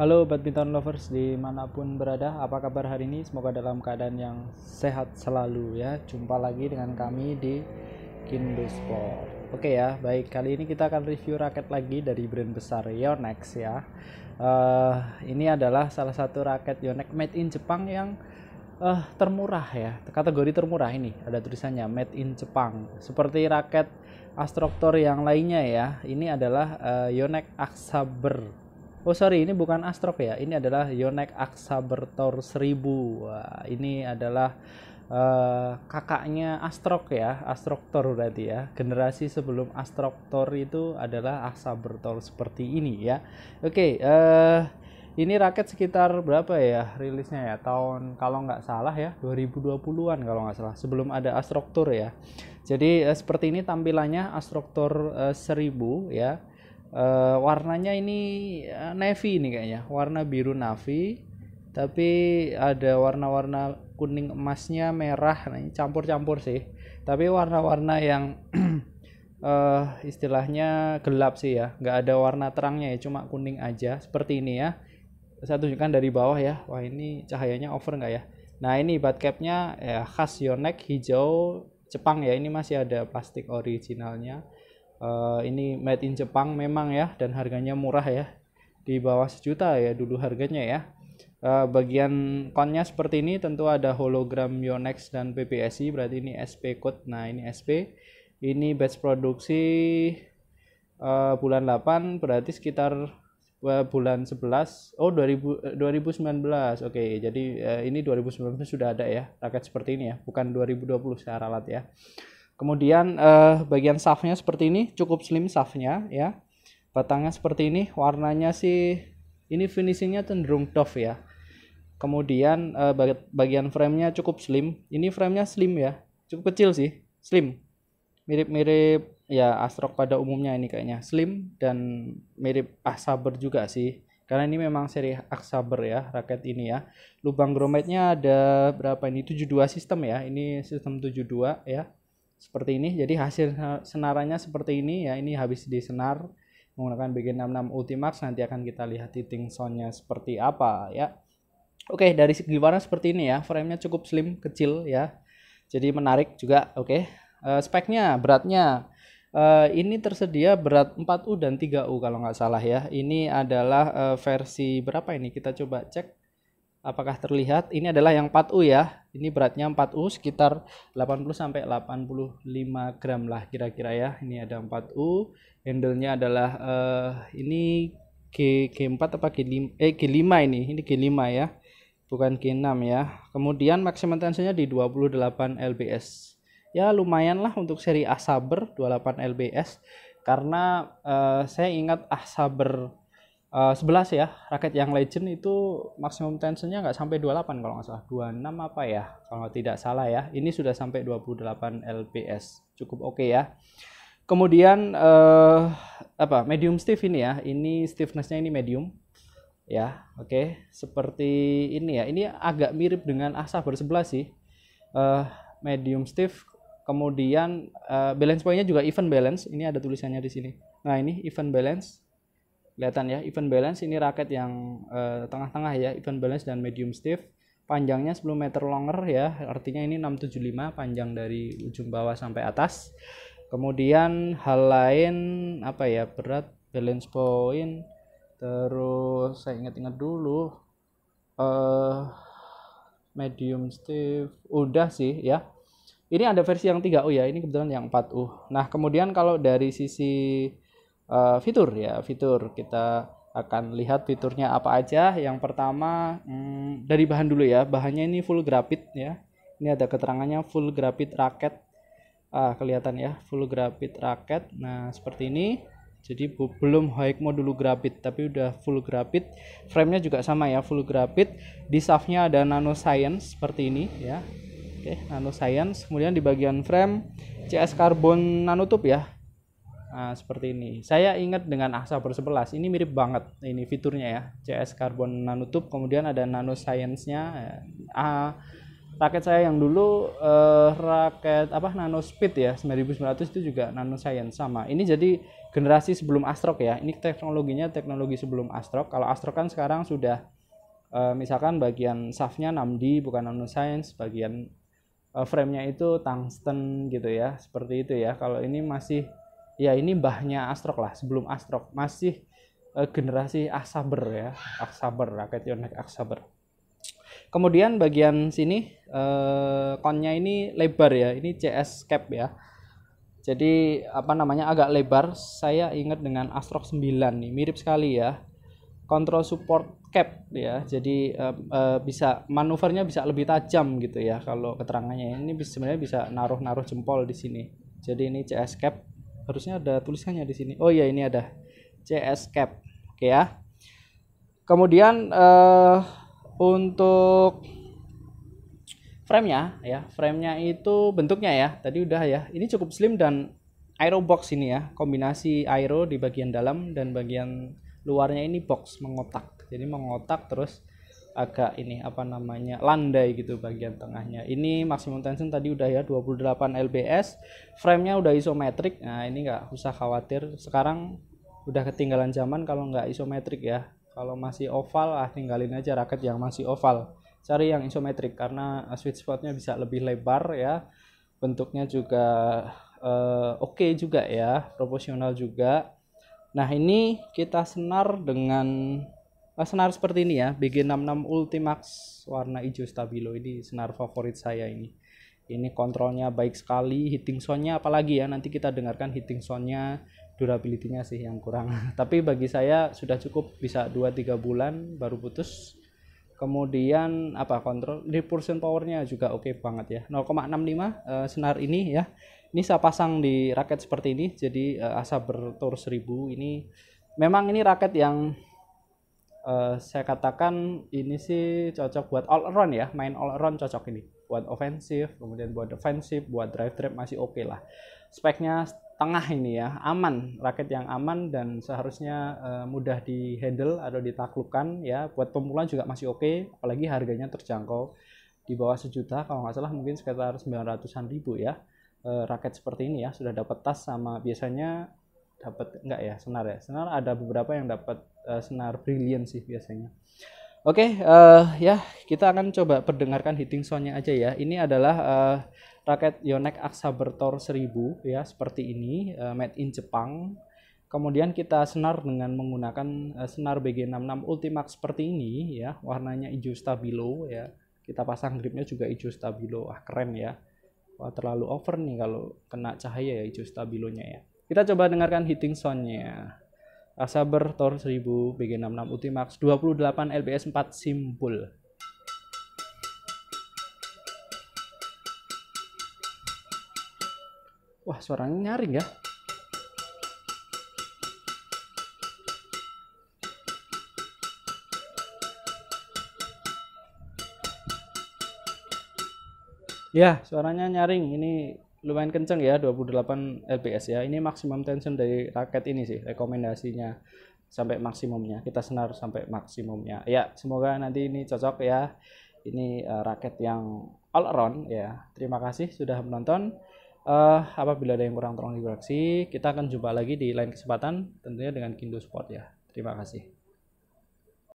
Halo badminton lovers dimanapun berada, apa kabar hari ini? Semoga dalam keadaan yang sehat selalu ya. Jumpa lagi dengan kami di Kindo Sport. Oke ya, baik kali ini kita akan review raket lagi dari brand besar Yonex ya. Uh, ini adalah salah satu raket Yonex made in Jepang yang uh, termurah ya. Kategori termurah ini ada tulisannya made in Jepang. Seperti raket Astroctor yang lainnya ya. Ini adalah uh, Yonex Aksaber. Oh sorry, ini bukan Astrok ya. Ini adalah Yonex Aksabertor 1000. Wah, ini adalah uh, kakaknya Astrok ya, Astroktor berarti ya. Generasi sebelum Astroktor itu adalah Bertor seperti ini ya. Oke, okay, uh, eh, ini raket sekitar berapa ya rilisnya ya? Tahun kalau nggak salah ya 2020-an kalau nggak salah. Sebelum ada Astroktor ya. Jadi uh, seperti ini tampilannya Astroktor uh, 1000 ya uh, warnanya ini eh, navy nih kayaknya warna biru navy tapi ada warna-warna kuning emasnya merah nah ini campur-campur sih tapi warna-warna yang uh, istilahnya gelap sih ya nggak ada warna terangnya ya cuma kuning aja seperti ini ya saya tunjukkan dari bawah ya wah ini cahayanya over nggak ya nah ini batcapnya capnya ya khas yonek hijau Jepang ya ini masih ada plastik originalnya uh, ini made in Jepang memang ya dan harganya murah ya di bawah sejuta ya dulu harganya ya uh, bagian konnya seperti ini tentu ada hologram Yonex dan PPSI berarti ini SP code nah ini SP ini batch produksi uh, bulan 8 berarti sekitar bulan 11 oh 2000 2019 oke okay, jadi uh, ini 2019 sudah ada ya raket seperti ini ya bukan 2020 secara alat ya Kemudian eh, bagian safnya seperti ini, cukup slim safnya ya. Batangnya seperti ini, warnanya sih ini finishingnya cenderung doff ya. Kemudian eh, bagian framenya cukup slim. Ini framenya slim ya, cukup kecil sih, slim. Mirip-mirip ya Astrok pada umumnya ini kayaknya slim dan mirip Asaber juga sih. Karena ini memang seri Aksaber ya, raket ini ya. Lubang grommetnya ada berapa ini? 72 sistem ya. Ini sistem 72 ya seperti ini jadi hasil senarannya seperti ini ya ini habis disenar menggunakan BG66 Ultimax nanti akan kita lihat titik soundnya seperti apa ya oke dari segi warna seperti ini ya framenya cukup slim kecil ya jadi menarik juga oke uh, speknya beratnya uh, ini tersedia berat 4U dan 3U kalau nggak salah ya ini adalah uh, versi berapa ini kita coba cek apakah terlihat ini adalah yang 4U ya ini beratnya 4U sekitar 80 sampai 85 gram lah kira-kira ya ini ada 4U handlenya adalah uh, ini G, G4 apa G5 eh G5 ini ini G5 ya bukan G6 ya kemudian maksimum tensinya di 28 lbs ya lumayan lah untuk seri Asaber 28 lbs karena uh, saya ingat Asaber 11 eh, ya raket yang legend itu maksimum tensionnya nggak sampai 28 kalau nggak salah 26 apa ya kalau tidak salah ya ini sudah sampai 28 lps cukup oke okay ya kemudian uh, apa medium stiff ini ya ini stiffnessnya ini medium ya oke okay. seperti ini ya ini agak mirip dengan asah bersebelah sih uh, medium stiff kemudian uh, balance pointnya juga even balance ini ada tulisannya di sini nah ini even balance kelihatan ya event balance ini raket yang eh, tengah-tengah uh, ya event balance dan medium stiff panjangnya 10 meter longer ya artinya ini 675 panjang dari ujung bawah sampai atas kemudian hal lain apa ya berat balance point terus saya ingat-ingat dulu uh, medium stiff udah sih ya ini ada versi yang 3U ya ini kebetulan yang 4U nah kemudian kalau dari sisi uh, fitur ya fitur kita akan lihat fiturnya apa aja yang pertama hmm, dari bahan dulu ya bahannya ini full grafit ya ini ada keterangannya full grafit raket ah kelihatan ya full grafit raket nah seperti ini jadi belum high dulu grafit tapi udah full grafit nya juga sama ya full grafit di nya ada nano science seperti ini ya oke nano science kemudian di bagian frame CS carbon nanotube ya Nah, seperti ini. Saya ingat dengan asa per 11. Ini mirip banget ini fiturnya ya. CS karbon Nanotube, kemudian ada Nano Science-nya. Eh, ah, raket saya yang dulu eh, raket apa Nano Speed ya 9900 itu juga Nano Science sama. Ini jadi generasi sebelum Astrok ya. Ini teknologinya teknologi sebelum Astrok. Kalau Astrok kan sekarang sudah eh, misalkan bagian shaftnya 6D bukan Nano Science, bagian eh, frame-nya itu tungsten gitu ya. Seperti itu ya. Kalau ini masih ya ini mbahnya Astrok lah sebelum Astrok masih uh, generasi Aksaber ya Aksaber rakyat Yonek Aksaber kemudian bagian sini uh, konnya ini lebar ya ini CS cap ya jadi apa namanya agak lebar saya ingat dengan Astrok 9 nih mirip sekali ya kontrol support cap ya jadi uh, uh, bisa manuvernya bisa lebih tajam gitu ya kalau keterangannya ini sebenarnya bisa naruh-naruh jempol di sini jadi ini CS cap harusnya ada tulisannya di sini oh iya ini ada CS cap oke ya kemudian uh, untuk nya ya frame nya itu bentuknya ya tadi udah ya ini cukup slim dan aero box ini ya kombinasi aero di bagian dalam dan bagian luarnya ini box mengotak jadi mengotak terus agak ini apa namanya landai gitu bagian tengahnya ini maksimum tension tadi udah ya 28 lbs framenya udah isometrik nah ini nggak usah khawatir sekarang udah ketinggalan zaman kalau nggak isometrik ya kalau masih oval ah tinggalin aja raket yang masih oval cari yang isometrik karena ah, sweet spotnya bisa lebih lebar ya bentuknya juga uh, oke okay juga ya, proporsional juga. Nah, ini kita senar dengan Eh, senar seperti ini ya BG66 Ultimax warna hijau stabilo ini senar favorit saya ini ini kontrolnya baik sekali hitting soundnya apalagi ya nanti kita dengarkan hitting soundnya durability-nya sih yang kurang tapi bagi saya sudah cukup bisa 2-3 bulan baru putus kemudian apa kontrol portion powernya juga oke okay banget ya 0,65 uh, eh, senar ini ya ini saya pasang di raket seperti ini jadi uh, eh, asa bertur 1000 ini memang ini raket yang Eh, saya katakan ini sih cocok buat all around ya main all around cocok ini buat offensive kemudian buat defensive buat drive trap masih oke okay lah speknya tengah ini ya aman raket yang aman dan seharusnya uh, mudah di handle atau ditaklukkan ya buat pemula juga masih oke okay, apalagi harganya terjangkau di bawah sejuta kalau nggak salah mungkin sekitar 900-an ribu ya uh, raket seperti ini ya sudah dapat tas sama biasanya dapat enggak ya senar ya senar ada beberapa yang dapat Eh, senar brilliant sih biasanya. Oke, okay, uh, eh, ya kita akan coba perdengarkan hitting soundnya aja ya. Ini adalah uh, raket Yonex Aksabertor 1000 ya seperti ini, uh, made in Jepang. Kemudian kita senar dengan menggunakan uh, senar BG66 Ultimax seperti ini ya, warnanya hijau stabilo ya. Kita pasang gripnya juga hijau stabilo, ah keren ya. Wah terlalu over nih kalau kena cahaya ya hijau stabilonya ya. Kita coba dengarkan hitting soundnya. Asaber Tor 1000 BG66 Ultimax 28 LBS 4 simpul. Wah suaranya nyaring ya Ya suaranya nyaring ini lumayan kenceng ya 28 lps ya ini maksimum tension dari raket ini sih rekomendasinya sampai maksimumnya kita senar sampai maksimumnya ya semoga nanti ini cocok ya ini uh, raket yang all around ya terima kasih sudah menonton uh, apabila ada yang kurang tolong dikoreksi kita akan jumpa lagi di lain kesempatan tentunya dengan Kindo Sport ya terima kasih